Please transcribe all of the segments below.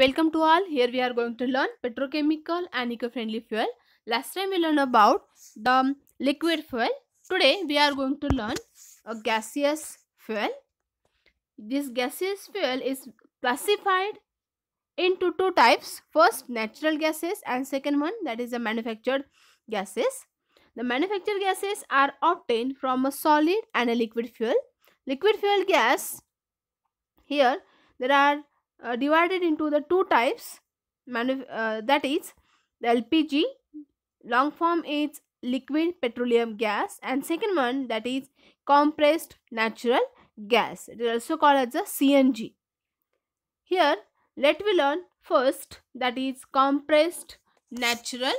Welcome to all. Here we are going to learn petrochemical and eco-friendly fuel. Last time we learned about the um, liquid fuel. Today we are going to learn a gaseous fuel. This gaseous fuel is classified into two types. First natural gases and second one that is the manufactured gases. The manufactured gases are obtained from a solid and a liquid fuel. Liquid fuel gas here there are uh, divided into the two types uh, that is the LPG long form is liquid petroleum gas and second one that is compressed natural gas it is also called as a CNG here let we learn first that is compressed natural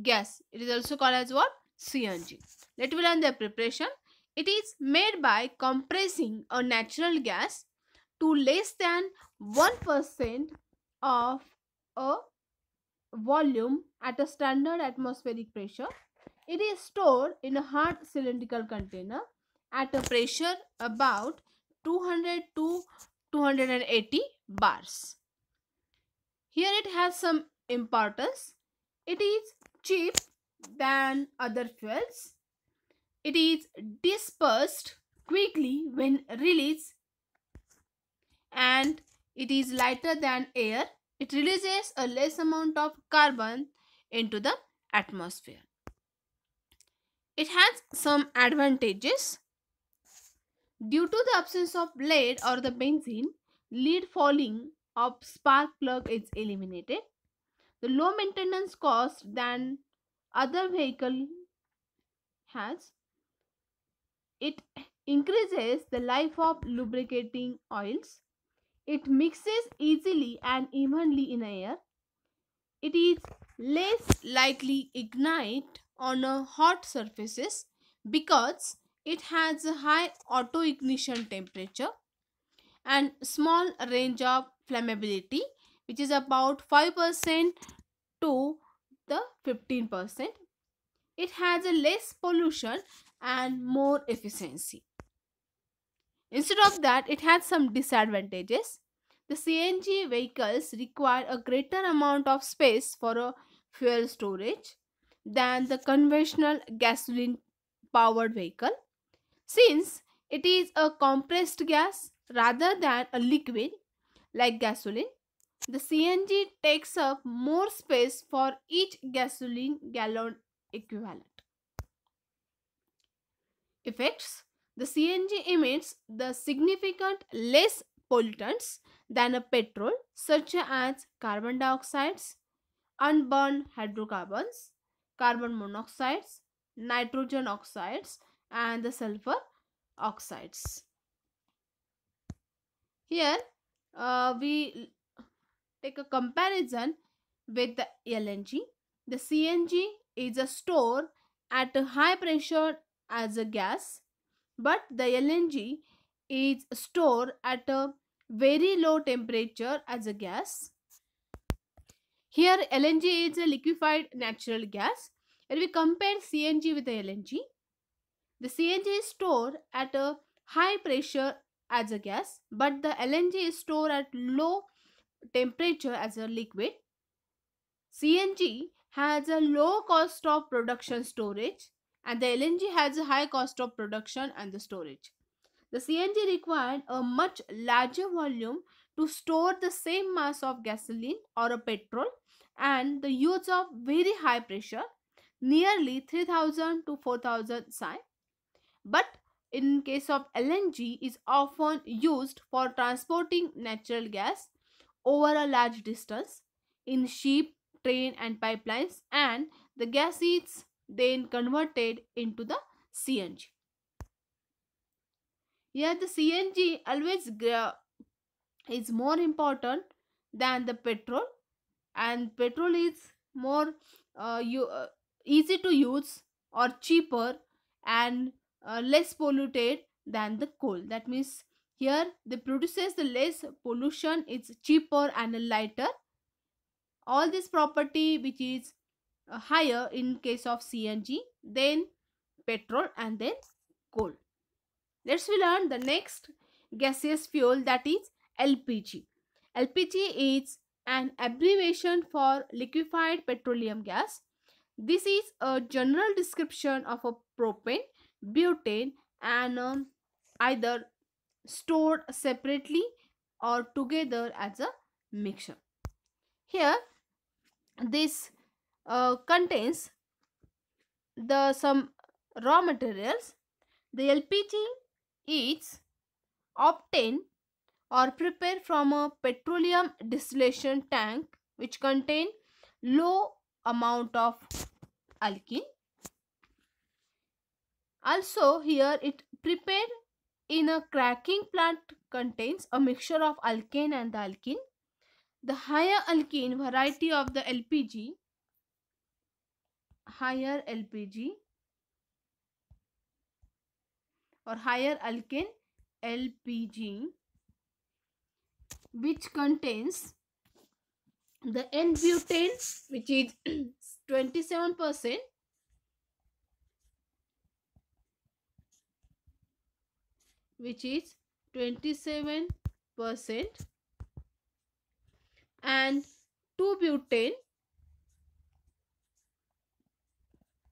gas it is also called as what CNG let we learn the preparation it is made by compressing a natural gas to less than 1% of a volume at a standard atmospheric pressure. It is stored in a hard cylindrical container at a pressure about 200 to 280 bars. Here it has some importance. It is cheap than other fuels. It is dispersed quickly when released and it is lighter than air, it releases a less amount of carbon into the atmosphere. It has some advantages. Due to the absence of lead or the benzene, lead falling of spark plug is eliminated. The low maintenance cost than other vehicle has. It increases the life of lubricating oils it mixes easily and evenly in air. It is less likely ignite on hot surfaces because it has a high auto ignition temperature and small range of flammability which is about 5% to the 15%. It has a less pollution and more efficiency. Instead of that, it had some disadvantages. The CNG vehicles require a greater amount of space for a fuel storage than the conventional gasoline powered vehicle. Since it is a compressed gas rather than a liquid like gasoline, the CNG takes up more space for each gasoline gallon equivalent. Effects the CNG emits the significant less pollutants than a petrol such as carbon dioxide, unburned hydrocarbons, carbon monoxides, nitrogen oxides and the sulfur oxides. Here uh, we take a comparison with the LNG. The CNG is a store at a high pressure as a gas but the LNG is stored at a very low temperature as a gas. Here LNG is a liquefied natural gas and we compare CNG with the LNG. The CNG is stored at a high pressure as a gas but the LNG is stored at low temperature as a liquid. CNG has a low cost of production storage and the LNG has a high cost of production and the storage. The CNG required a much larger volume to store the same mass of gasoline or a petrol and the use of very high pressure nearly 3000 to 4000 psi but in case of LNG is often used for transporting natural gas over a large distance in ship, train and pipelines and the gas is then converted into the CNG. Here the CNG always is more important than the petrol and petrol is more uh, you, uh, easy to use or cheaper and uh, less polluted than the coal. That means here the produces the less pollution, it's cheaper and lighter. All this property which is uh, higher in case of CNG, then petrol and then coal. Let's we learn the next gaseous fuel that is LPG. LPG is an abbreviation for liquefied petroleum gas. This is a general description of a propane, butane and um, either stored separately or together as a mixture. Here this uh, contains the some raw materials the lpg is obtained or prepared from a petroleum distillation tank which contain low amount of alkene also here it prepared in a cracking plant contains a mixture of alkane and the alkene the higher alkene variety of the lpg higher LPG or higher alkane LPG which contains the N-butane which is 27% which is 27% and 2 butane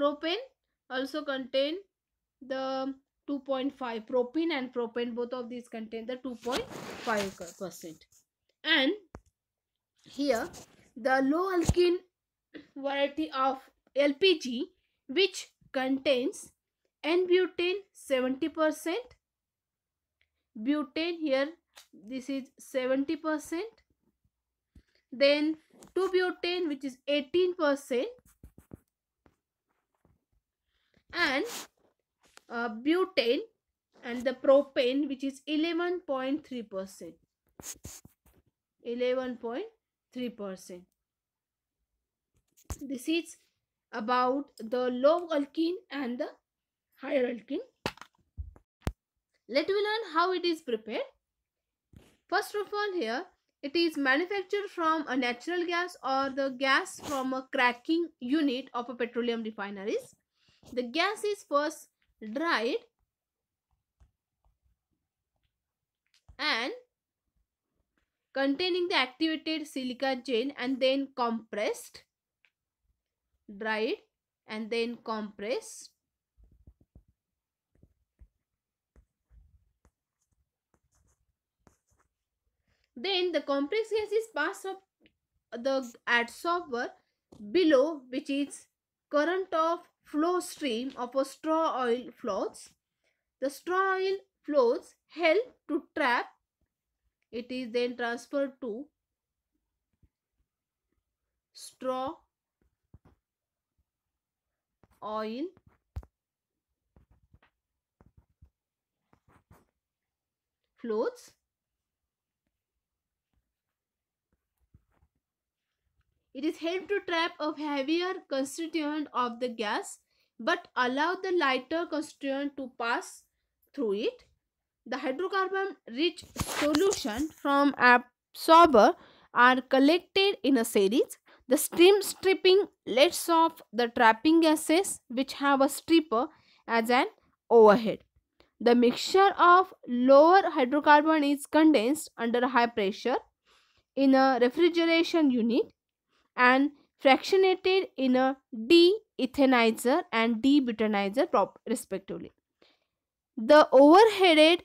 propane also contain the 2.5 propene and propane both of these contain the 2.5 percent and here the low alkene variety of LPG which contains N-butane 70%, butane here this is 70%, then 2-butane which is 18% and uh, butane and the propane which is 11.3 percent 11.3 percent this is about the low alkene and the higher alkene let me learn how it is prepared first of all here it is manufactured from a natural gas or the gas from a cracking unit of a petroleum refineries the gas is first dried and containing the activated silica gel and then compressed dried and then compressed then the compressed gas is passed up the adsorber below which is current of flow stream of a straw oil floats. The straw oil floats help to trap. It is then transferred to straw oil floats It is helped to trap a heavier constituent of the gas but allow the lighter constituent to pass through it. The hydrocarbon rich solution from absorber are collected in a series. The steam stripping lets off the trapping gases which have a stripper as an overhead. The mixture of lower hydrocarbon is condensed under high pressure in a refrigeration unit and fractionated in a D-ethanizer and D-butanizer respectively. The overheaded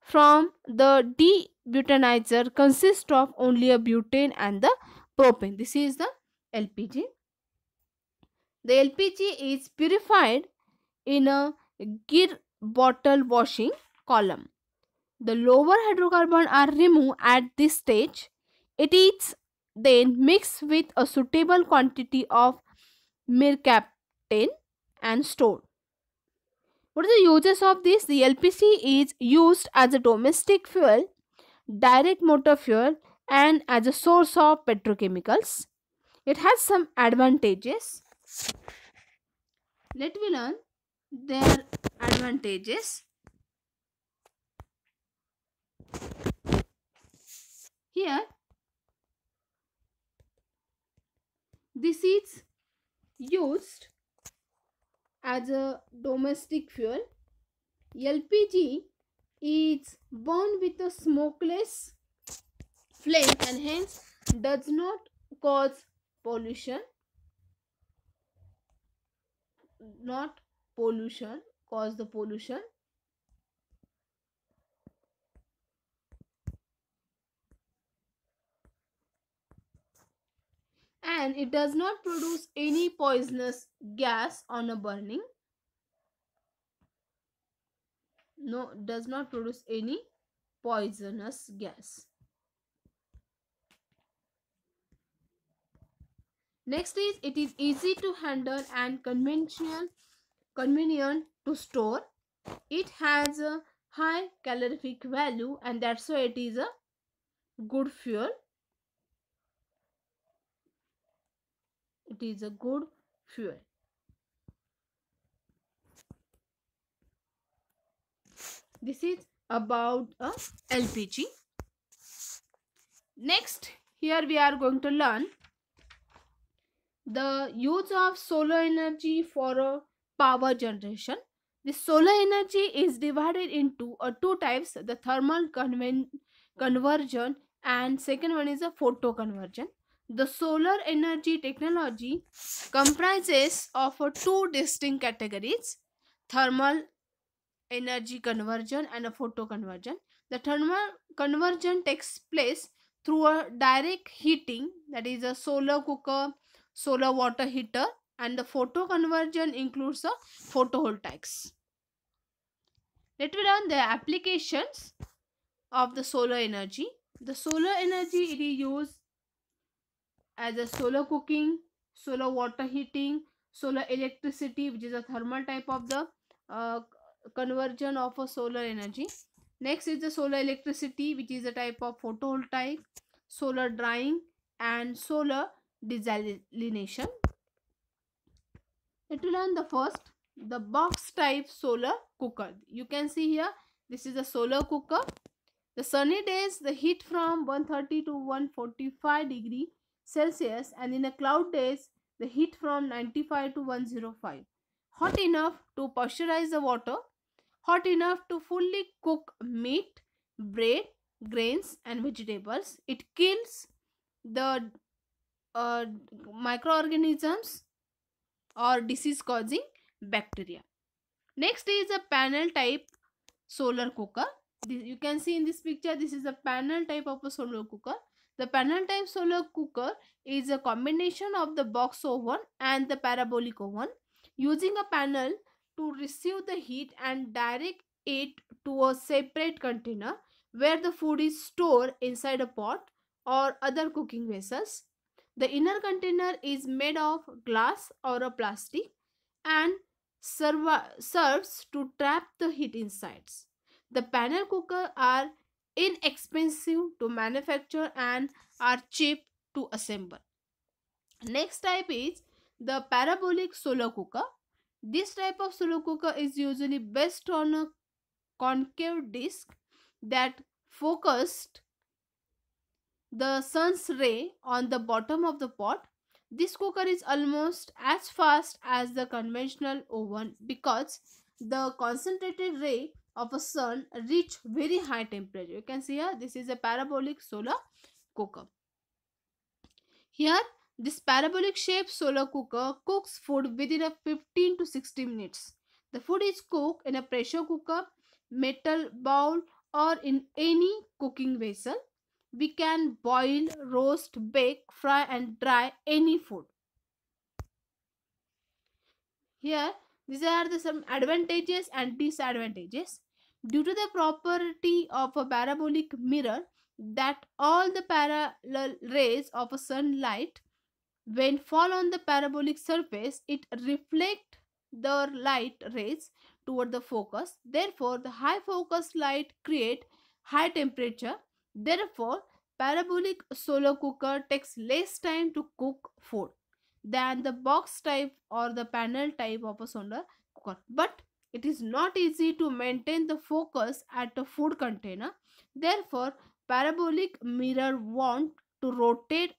from the D-butanizer consists of only a butane and the propane. This is the LPG. The LPG is purified in a gear bottle washing column. The lower hydrocarbon are removed at this stage. It is then mix with a suitable quantity of mercaptan and store. What are the uses of this? The LPC is used as a domestic fuel, direct motor fuel and as a source of petrochemicals. It has some advantages. Let me learn their advantages. Here This is used as a domestic fuel. LPG is burned with a smokeless flame and hence does not cause pollution not pollution cause the pollution and it does not produce any poisonous gas on a burning no does not produce any poisonous gas next is it is easy to handle and conventional convenient to store it has a high calorific value and that's why it is a good fuel it is a good fuel this is about a lpg next here we are going to learn the use of solar energy for a power generation the solar energy is divided into uh, two types the thermal conven conversion and second one is a photo conversion the solar energy technology comprises of two distinct categories thermal energy conversion and a photo conversion. The thermal conversion takes place through a direct heating that is a solar cooker, solar water heater and the photo conversion includes the photovoltaics. Let me learn the applications of the solar energy. The solar energy it is used as a solar cooking, solar water heating, solar electricity which is a thermal type of the uh, conversion of a solar energy. Next is the solar electricity which is a type of photovoltaic, solar drying and solar desalination. Let us learn the first the box type solar cooker. You can see here this is a solar cooker. The sunny days the heat from 130 to 145 degree Celsius and in a cloud days the heat from 95 to 105. Hot enough to pasteurize the water, hot enough to fully cook meat, bread, grains and vegetables. It kills the uh, microorganisms or disease causing bacteria. Next is a panel type solar cooker. This, you can see in this picture this is a panel type of a solar cooker. The panel type solar cooker is a combination of the box oven and the parabolic oven using a panel to receive the heat and direct it to a separate container where the food is stored inside a pot or other cooking vessels. The inner container is made of glass or a plastic and serves to trap the heat insides. The panel cooker are inexpensive to manufacture and are cheap to assemble. Next type is the parabolic solar cooker. This type of solar cooker is usually based on a concave disc that focused the sun's ray on the bottom of the pot. This cooker is almost as fast as the conventional oven because the concentrated ray of a sun reach very high temperature. You can see here this is a parabolic solar cooker. Here this parabolic shaped solar cooker cooks food within a 15 to 60 minutes. The food is cooked in a pressure cooker, metal bowl or in any cooking vessel. We can boil, roast, bake, fry and dry any food. Here these are the some advantages and disadvantages due to the property of a parabolic mirror that all the parallel rays of a sunlight when fall on the parabolic surface it reflect the light rays toward the focus therefore the high focus light create high temperature therefore parabolic solar cooker takes less time to cook food than the box type or the panel type of a solar cooker but it is not easy to maintain the focus at a food container. Therefore, parabolic mirror want to rotate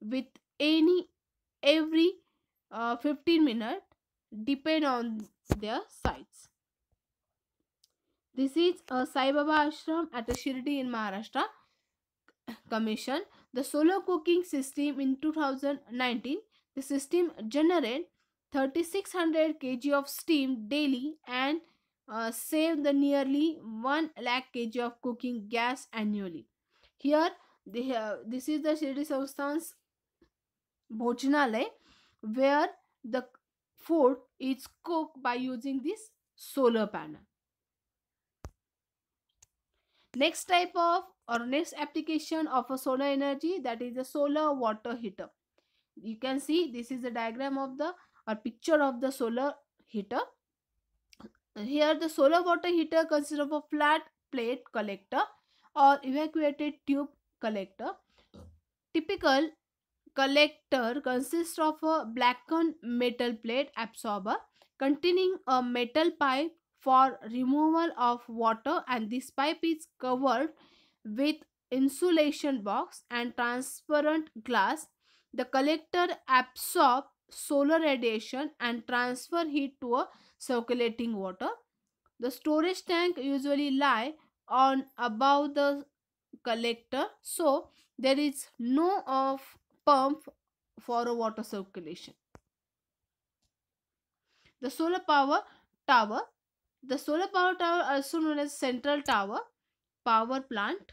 with any every uh, 15 minute depend on their size. This is a Sai Baba ashram at Shirdi in Maharashtra commission. The solar cooking system in 2019, the system generate 3600 kg of steam daily and uh, save the nearly 1 lakh kg of cooking gas annually. Here, they have, uh, this is the Shirdi Samsthan's Bhojnalay where the food is cooked by using this solar panel. Next type of or next application of a solar energy that is the solar water heater. You can see this is the diagram of the or picture of the solar heater. Here the solar water heater consists of a flat plate collector or evacuated tube collector. Typical collector consists of a blackened metal plate absorber containing a metal pipe for removal of water and this pipe is covered with insulation box and transparent glass. The collector absorbs solar radiation and transfer heat to a circulating water. The storage tank usually lie on above the collector so there is no of pump for a water circulation. The solar power tower. The solar power tower also known as central tower, power plant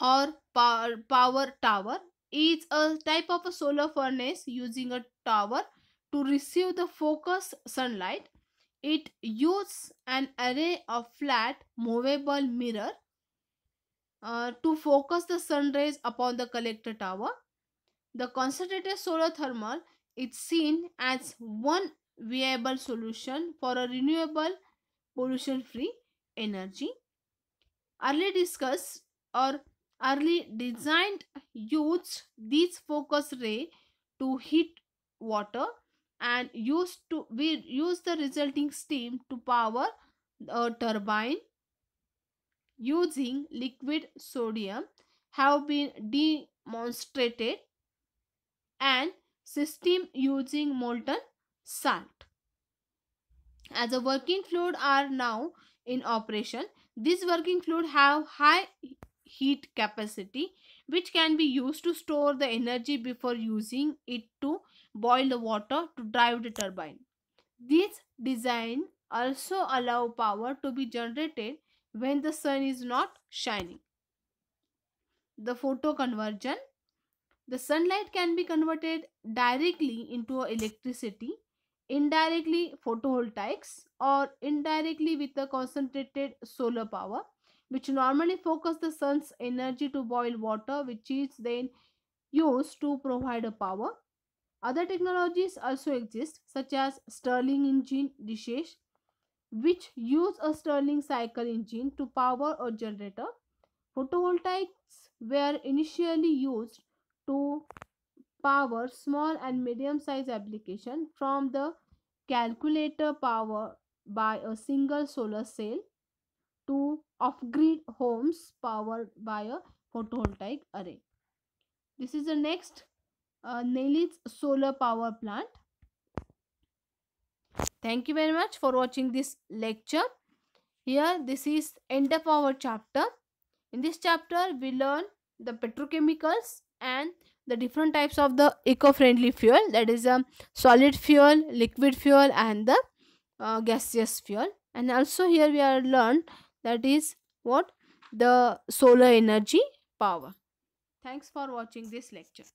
or power, power tower is a type of a solar furnace using a tower to receive the focus sunlight. It uses an array of flat movable mirror uh, to focus the sun rays upon the collector tower. The concentrated solar thermal is seen as one viable solution for a renewable pollution free energy. Early discussed or Early designed used these focus ray to heat water and used to we use the resulting steam to power a turbine using liquid sodium have been demonstrated and system using molten salt. As the working fluid are now in operation, this working fluid have high heat capacity which can be used to store the energy before using it to boil the water to drive the turbine. This design also allow power to be generated when the sun is not shining. The photo conversion. The sunlight can be converted directly into electricity, indirectly photovoltaics or indirectly with the concentrated solar power which normally focus the sun's energy to boil water, which is then used to provide power. Other technologies also exist, such as Stirling engine dishes, which use a Stirling cycle engine to power a generator. Photovoltaics were initially used to power small and medium-sized application from the calculator power by a single solar cell to off-grid homes powered by a photovoltaic array. This is the next uh, solar power plant. Thank you very much for watching this lecture. Here this is end of our chapter. In this chapter we learn the petrochemicals and the different types of the eco-friendly fuel that is a um, solid fuel, liquid fuel and the uh, gaseous fuel and also here we are learned that is what the solar energy power thanks for watching this lecture